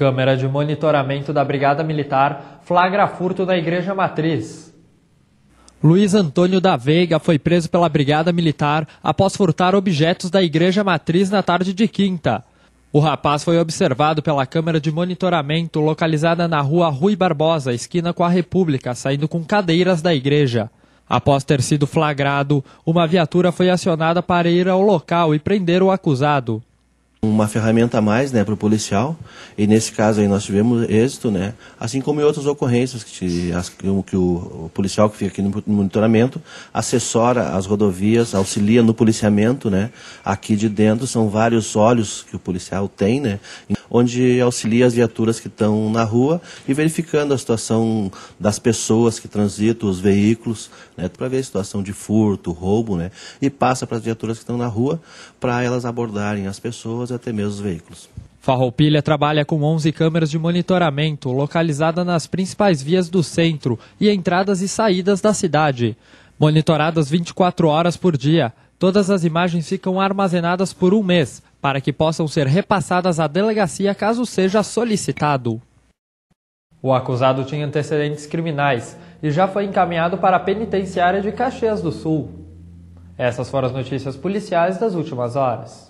Câmera de monitoramento da Brigada Militar flagra furto da Igreja Matriz. Luiz Antônio da Veiga foi preso pela Brigada Militar após furtar objetos da Igreja Matriz na tarde de quinta. O rapaz foi observado pela câmera de monitoramento localizada na rua Rui Barbosa, esquina com a República, saindo com cadeiras da igreja. Após ter sido flagrado, uma viatura foi acionada para ir ao local e prender o acusado uma ferramenta a mais né, para o policial, e nesse caso aí nós tivemos êxito, né, assim como em outras ocorrências que, te, as, que, o, que o, policial que fica aqui no monitoramento assessora as rodovias, auxilia no policiamento, né, aqui de dentro são vários olhos que o policial tem, né, onde auxilia as viaturas que estão na rua e verificando a situação das pessoas que transitam, os veículos, né, para ver a situação de furto, roubo, né, e passa para as viaturas que estão na rua para elas abordarem as pessoas e até mesmo os veículos. Farroupilha trabalha com 11 câmeras de monitoramento localizadas nas principais vias do centro e entradas e saídas da cidade. Monitoradas 24 horas por dia, todas as imagens ficam armazenadas por um mês para que possam ser repassadas à delegacia caso seja solicitado. O acusado tinha antecedentes criminais e já foi encaminhado para a penitenciária de Caxias do Sul. Essas foram as notícias policiais das últimas horas.